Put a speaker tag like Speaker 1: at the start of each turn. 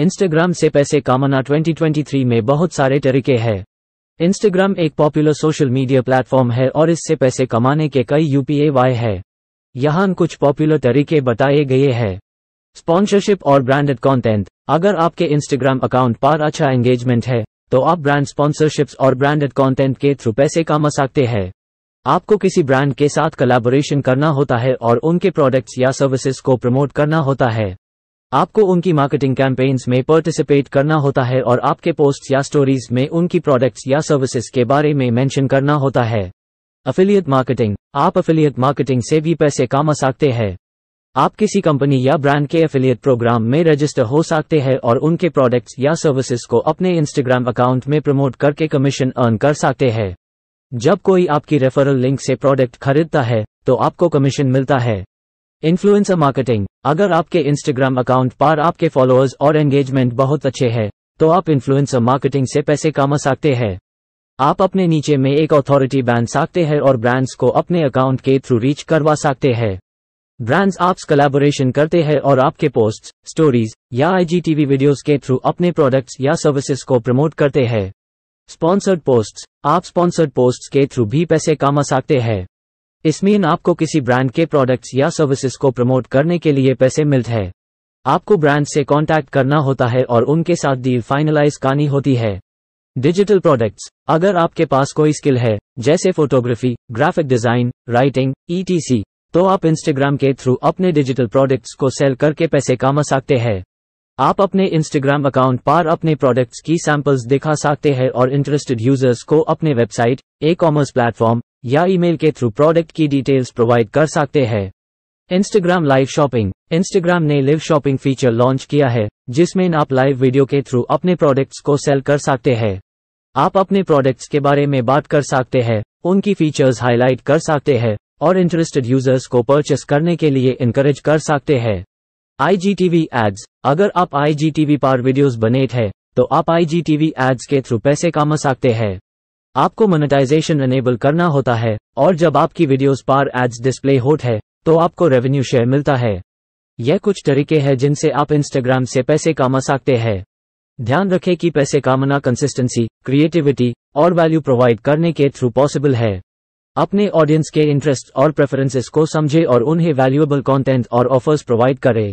Speaker 1: Instagram से पैसे कमाना 2023 में बहुत सारे तरीके हैं इंस्टाग्राम एक पॉपुलर सोशल मीडिया प्लेटफॉर्म है और इससे पैसे कमाने के कई यूपीए वाय है यहाँ कुछ पॉपुलर तरीके बताए गए हैं स्पॉन्सरशिप और ब्रांडेड कंटेंट अगर आपके इंस्टाग्राम अकाउंट पर अच्छा एंगेजमेंट है तो आप ब्रांड स्पॉन्सरशिप्स और ब्रांडेड कंटेंट के थ्रू पैसे कमा सकते हैं आपको किसी ब्रांड के साथ कलाबोरेशन करना होता है और उनके प्रोडक्ट्स या सर्विसेज को प्रमोट करना होता है आपको उनकी मार्केटिंग कैंपेन्स में पार्टिसिपेट करना होता है और आपके पोस्ट या स्टोरीज में उनकी प्रोडक्ट्स या सर्विसेज के बारे में मेंशन करना होता है अफिलियत मार्केटिंग आप अफिलियट मार्केटिंग से भी पैसे कमा सकते हैं आप किसी कंपनी या ब्रांड के अफिलियत प्रोग्राम में रजिस्टर हो सकते हैं और उनके प्रोडक्ट्स या सर्विसेज को अपने इंस्टाग्राम अकाउंट में प्रमोट करके कमीशन अर्न कर सकते हैं जब कोई आपकी रेफरल लिंक से प्रोडक्ट खरीदता है तो आपको कमीशन मिलता है इन्फ्लुएंसर मार्केटिंग अगर आपके इंस्टाग्राम अकाउंट पर आपके फॉलोअर्स और एंगेजमेंट बहुत अच्छे हैं तो आप इन्फ्लुएंसर मार्केटिंग से पैसे कमा सकते हैं आप अपने नीचे में एक अथॉरिटी बैंड सकते हैं और ब्रांड्स को अपने अकाउंट के थ्रू रीच करवा सकते हैं ब्रांड्स आपस कलेबोरेशन करते हैं और आपके पोस्ट स्टोरीज या आईजीटीवी वीडियोस के थ्रू अपने प्रोडक्ट्स या सर्विसेज को प्रमोट करते हैं स्पॉन्सर्ड पोस्ट्स आप स्पॉन्सर्ड पोस्ट्स के थ्रू भी पैसे कमा सकते हैं इसमें आपको किसी ब्रांड के प्रोडक्ट्स या सर्विसेज को प्रमोट करने के लिए पैसे मिलते हैं आपको ब्रांड से कांटेक्ट करना होता है और उनके साथ डील फाइनलाइज करनी होती है डिजिटल प्रोडक्ट्स अगर आपके पास कोई स्किल है जैसे photography graphic design writing ETC तो आप इंस्टाग्राम के थ्रू अपने डिजिटल प्रोडक्ट्स को सेल करके पैसे कमा सकते हैं आप अपने इंस्टाग्राम अकाउंट पर अपने प्रोडक्ट्स की सैंपल्स दिखा सकते हैं और इंटरेस्टेड यूजर्स को अपने वेबसाइट ई कॉमर्स प्लेटफॉर्म या ईमेल के थ्रू प्रोडक्ट की डिटेल्स प्रोवाइड कर सकते हैं इंस्टाग्राम लाइव शॉपिंग इंस्टाग्राम ने लिव शॉपिंग फीचर लॉन्च किया है जिसमें आप लाइव वीडियो के थ्रू अपने प्रोडक्ट्स को सेल कर सकते हैं आप अपने प्रोडक्ट्स के बारे में बात कर सकते हैं उनकी फीचर्स हाईलाइट कर सकते हैं और इंटरेस्टेड यूजर्स को परचेस करने के लिए इनकरेज कर सकते हैं आईजीटीवी एड्स अगर आप आईजीटीवी पर वीडियोस बने थे तो आप आईजीटीवी एड्स के थ्रू पैसे कमा सकते हैं आपको मोनेटाइजेशन एनेबल करना होता है और जब आपकी वीडियोस पर एड्स डिस्प्ले होट है तो आपको रेवेन्यू शेयर मिलता है यह कुछ तरीके हैं जिनसे आप इंस्टाग्राम से पैसे कमा सकते हैं ध्यान रखें कि पैसे कामना कंसिस्टेंसी क्रिएटिविटी और वैल्यू प्रोवाइड करने के थ्रू पॉसिबल है अपने ऑडियंस के इंटरेस्ट और प्रेफरेंसेस को समझें और उन्हें वैल्यूएबल कंटेंट और ऑफर्स प्रोवाइड करें